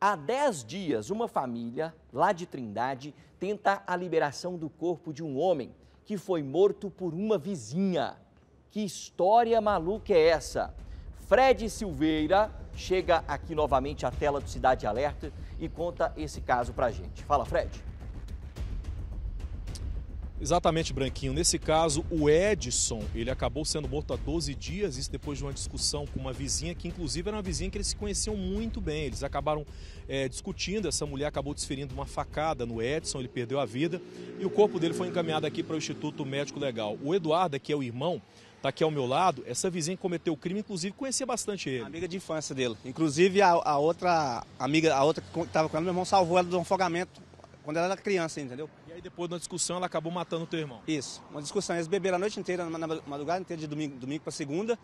Há 10 dias, uma família lá de Trindade tenta a liberação do corpo de um homem que foi morto por uma vizinha. Que história maluca é essa? Fred Silveira chega aqui novamente à tela do Cidade Alerta e conta esse caso pra gente. Fala, Fred. Exatamente, Branquinho. Nesse caso, o Edson, ele acabou sendo morto há 12 dias, isso depois de uma discussão com uma vizinha, que inclusive era uma vizinha que eles se conheciam muito bem. Eles acabaram é, discutindo, essa mulher acabou desferindo uma facada no Edson, ele perdeu a vida e o corpo dele foi encaminhado aqui para o Instituto Médico Legal. O Eduardo, que é o irmão, está aqui ao meu lado. Essa vizinha que cometeu o crime, inclusive, conhecia bastante ele. Amiga de infância dele. Inclusive, a, a outra amiga, a outra que estava com ela, meu irmão, salvou ela do afogamento quando ela era criança, entendeu? E aí depois de uma discussão ela acabou matando o teu irmão? Isso, uma discussão. Eles beberam a noite inteira, na madrugada inteira, de domingo, domingo para segunda.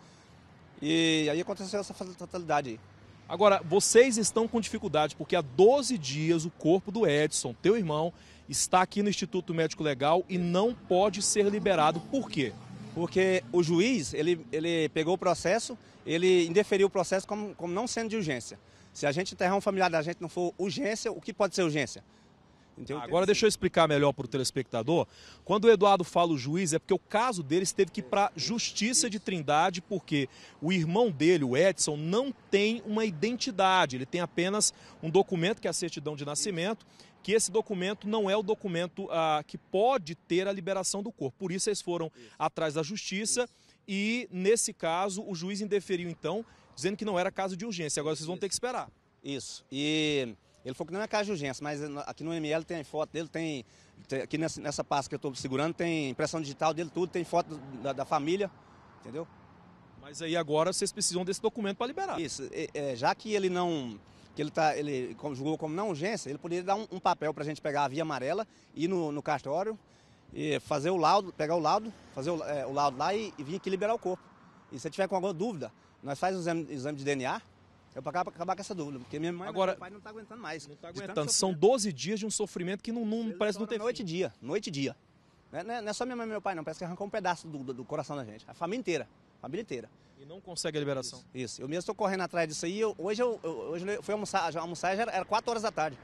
E aí aconteceu essa fatalidade aí. Agora, vocês estão com dificuldade, porque há 12 dias o corpo do Edson, teu irmão, está aqui no Instituto Médico Legal e não pode ser liberado. Por quê? Porque o juiz, ele, ele pegou o processo, ele indeferiu o processo como, como não sendo de urgência. Se a gente enterrar um familiar da gente não for urgência, o que pode ser urgência? Agora deixa eu explicar melhor para o telespectador. Quando o Eduardo fala o juiz, é porque o caso deles teve que ir para Justiça de Trindade, porque o irmão dele, o Edson, não tem uma identidade. Ele tem apenas um documento, que é a certidão de nascimento, que esse documento não é o documento ah, que pode ter a liberação do corpo. Por isso eles foram atrás da Justiça e, nesse caso, o juiz indeferiu então, dizendo que não era caso de urgência. Agora vocês vão ter que esperar. Isso. E ele foi que não é caso de urgência, mas aqui no ML tem foto dele, tem, tem aqui nessa, nessa pasta que eu estou segurando, tem impressão digital dele, tudo, tem foto da, da família, entendeu? Mas aí agora vocês precisam desse documento para liberar. Isso, é, já que ele não que ele, tá, ele julgou como não urgência, ele poderia dar um, um papel para a gente pegar a via amarela, ir no, no cartório, e fazer o laudo, pegar o laudo, fazer o, é, o laudo lá e, e, vir aqui liberar o corpo. E se tiver com alguma dúvida, nós fazemos o exame, exame de DNA, é para acabar com essa dúvida, porque minha mãe Agora, meu pai não está aguentando mais. Não tá aguentando. São 12 dias de um sofrimento que não, não parece não ter Noite dia, noite e dia. Não é, né, não é, só minha mãe e meu pai, não. Parece que arrancou um pedaço do, do, do coração da gente. A família inteira. A família inteira. E não consegue a liberação. Isso. isso. Eu mesmo estou correndo atrás disso aí. Eu, hoje eu, eu, hoje eu fui almoçar, já, almoçar já era 4 horas da tarde.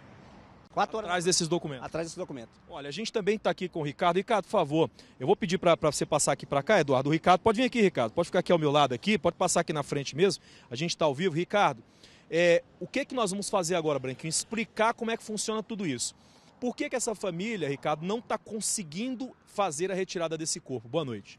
Quatro horas. Atrás desses documentos. Atrás desses documentos. Olha, a gente também está aqui com o Ricardo. Ricardo, por favor, eu vou pedir para você passar aqui para cá, Eduardo. O Ricardo, pode vir aqui, Ricardo. Pode ficar aqui ao meu lado aqui, pode passar aqui na frente mesmo. A gente está ao vivo. Ricardo, é, o que, é que nós vamos fazer agora, Branquinho? Explicar como é que funciona tudo isso. Por que, que essa família, Ricardo, não está conseguindo fazer a retirada desse corpo? Boa noite.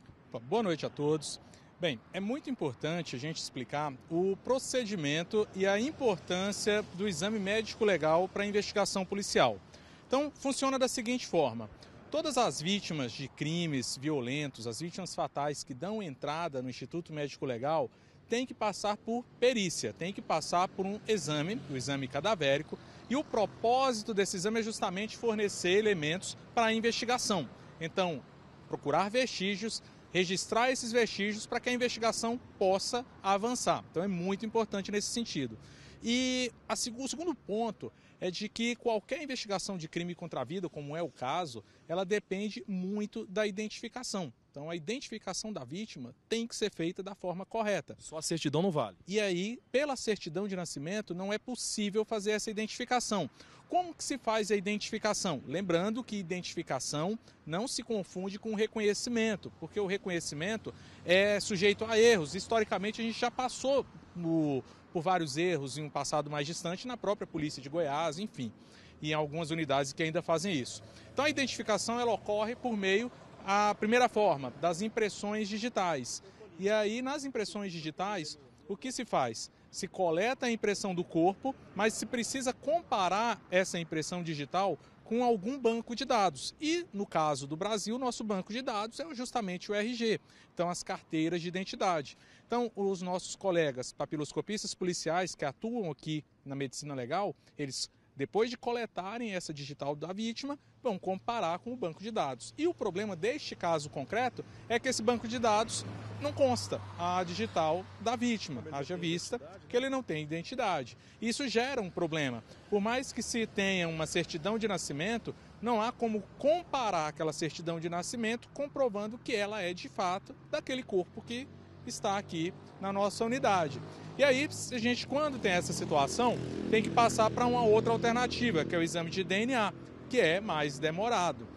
Boa noite a todos. Bem, é muito importante a gente explicar o procedimento e a importância do exame médico legal para a investigação policial. Então, funciona da seguinte forma: todas as vítimas de crimes violentos, as vítimas fatais que dão entrada no Instituto Médico Legal, têm que passar por perícia, têm que passar por um exame, o um exame cadavérico, e o propósito desse exame é justamente fornecer elementos para a investigação. Então, procurar vestígios registrar esses vestígios para que a investigação possa avançar. Então é muito importante nesse sentido. E a, o segundo ponto é de que qualquer investigação de crime contra a vida, como é o caso, ela depende muito da identificação. Então a identificação da vítima tem que ser feita da forma correta. Só a certidão não vale. E aí, pela certidão de nascimento, não é possível fazer essa identificação. Como que se faz a identificação? Lembrando que identificação não se confunde com reconhecimento, porque o reconhecimento é sujeito a erros. Historicamente a gente já passou no, por vários erros em um passado mais distante na própria polícia de Goiás, enfim, e em algumas unidades que ainda fazem isso. Então a identificação ela ocorre por meio a primeira forma, das impressões digitais. E aí, nas impressões digitais, o que se faz? Se coleta a impressão do corpo, mas se precisa comparar essa impressão digital com algum banco de dados. E, no caso do Brasil, nosso banco de dados é justamente o RG, então as carteiras de identidade. Então, os nossos colegas papiloscopistas policiais que atuam aqui na medicina legal, eles depois de coletarem essa digital da vítima, vão comparar com o banco de dados. E o problema deste caso concreto é que esse banco de dados não consta a digital da vítima, haja vista que né? ele não tem identidade. Isso gera um problema. Por mais que se tenha uma certidão de nascimento, não há como comparar aquela certidão de nascimento comprovando que ela é de fato daquele corpo que está aqui na nossa unidade. E aí, a gente, quando tem essa situação, tem que passar para uma outra alternativa, que é o exame de DNA, que é mais demorado.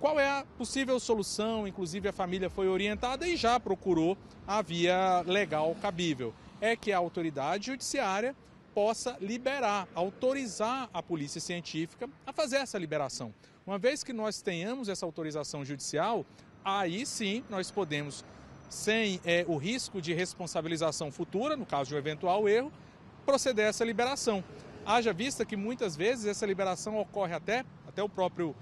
Qual é a possível solução? Inclusive, a família foi orientada e já procurou a via legal cabível. É que a autoridade judiciária possa liberar, autorizar a polícia científica a fazer essa liberação. Uma vez que nós tenhamos essa autorização judicial, aí sim nós podemos sem é, o risco de responsabilização futura, no caso de um eventual erro, proceder a essa liberação. Haja vista que muitas vezes essa liberação ocorre até, até o próprio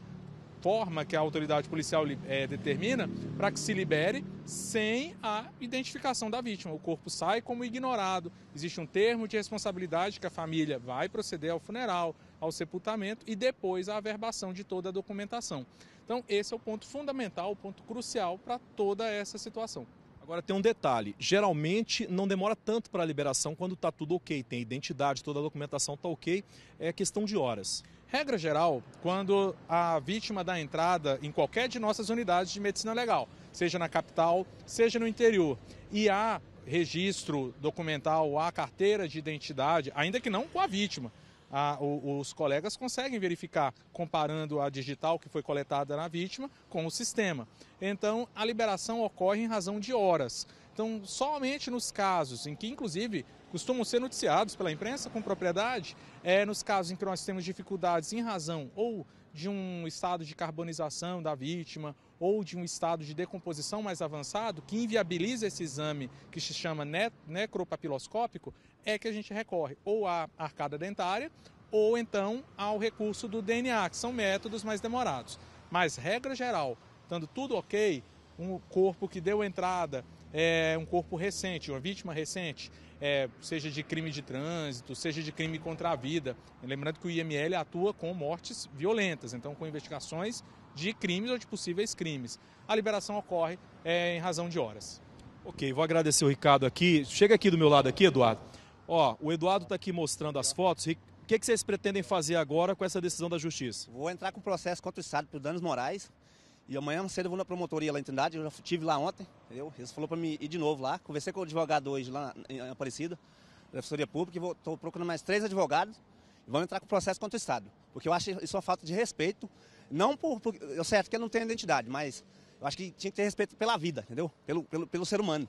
forma que a autoridade policial é, determina para que se libere sem a identificação da vítima. O corpo sai como ignorado. Existe um termo de responsabilidade que a família vai proceder ao funeral, ao sepultamento e depois à averbação de toda a documentação. Então, esse é o ponto fundamental, o ponto crucial para toda essa situação. Agora tem um detalhe: geralmente não demora tanto para a liberação quando está tudo ok, tem identidade, toda a documentação está ok, é questão de horas. Regra geral, quando a vítima dá entrada em qualquer de nossas unidades de medicina legal, seja na capital, seja no interior, e há registro documental, há carteira de identidade, ainda que não com a vítima, a, o, os colegas conseguem verificar comparando a digital que foi coletada na vítima com o sistema. Então, a liberação ocorre em razão de horas. Então, somente nos casos em que, inclusive, costumam ser noticiados pela imprensa com propriedade, é nos casos em que nós temos dificuldades em razão ou de um estado de carbonização da vítima ou de um estado de decomposição mais avançado, que inviabiliza esse exame que se chama necropapiloscópico, é que a gente recorre ou à arcada dentária ou então ao recurso do DNA, que são métodos mais demorados. Mas, regra geral, estando tudo ok, um corpo que deu entrada é um corpo recente, uma vítima recente, é, seja de crime de trânsito, seja de crime contra a vida. Lembrando que o IML atua com mortes violentas, então com investigações de crimes ou de possíveis crimes. A liberação ocorre é, em razão de horas. Ok, vou agradecer o Ricardo aqui. Chega aqui do meu lado aqui, Eduardo. Ó, o Eduardo está aqui mostrando as fotos. O que, que vocês pretendem fazer agora com essa decisão da Justiça? Vou entrar com processo contra o Estado por danos morais. E amanhã cedo eu vou na promotoria lá em Trindade, eu já estive lá ontem, entendeu? Eles falou para mim ir de novo lá. Conversei com o advogado hoje lá em Aparecida, da professoria Pública, e estou procurando mais três advogados e vamos entrar com processo contra o Estado. Porque eu acho isso uma falta de respeito não por, por eu certo que eu não tem identidade, mas eu acho que tinha que ter respeito pela vida, entendeu? Pelo, pelo, pelo ser humano.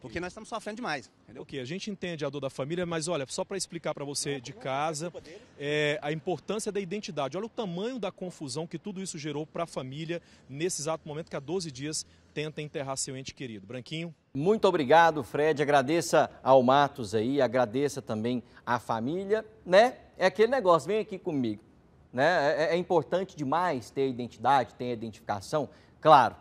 Porque nós estamos sofrendo demais, entendeu? Ok, a gente entende a dor da família, mas olha, só para explicar para você não, de não, casa, é, a importância da identidade. Olha o tamanho da confusão que tudo isso gerou para a família nesse exato momento que há 12 dias tenta enterrar seu ente querido. Branquinho? Muito obrigado, Fred. Agradeça ao Matos aí, agradeça também à família, né? É aquele negócio, vem aqui comigo. Né? É, é, é importante demais ter identidade, ter identificação, claro.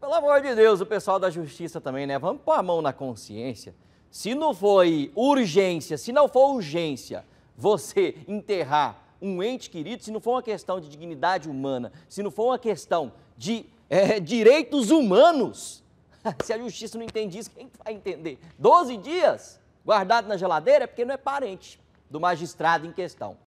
Pelo amor de Deus, o pessoal da justiça também, né? Vamos pôr a mão na consciência. Se não foi urgência, se não for urgência, você enterrar um ente querido, se não for uma questão de dignidade humana, se não for uma questão de é, direitos humanos, se a justiça não entende isso, quem vai entender? Doze dias guardado na geladeira é porque não é parente do magistrado em questão.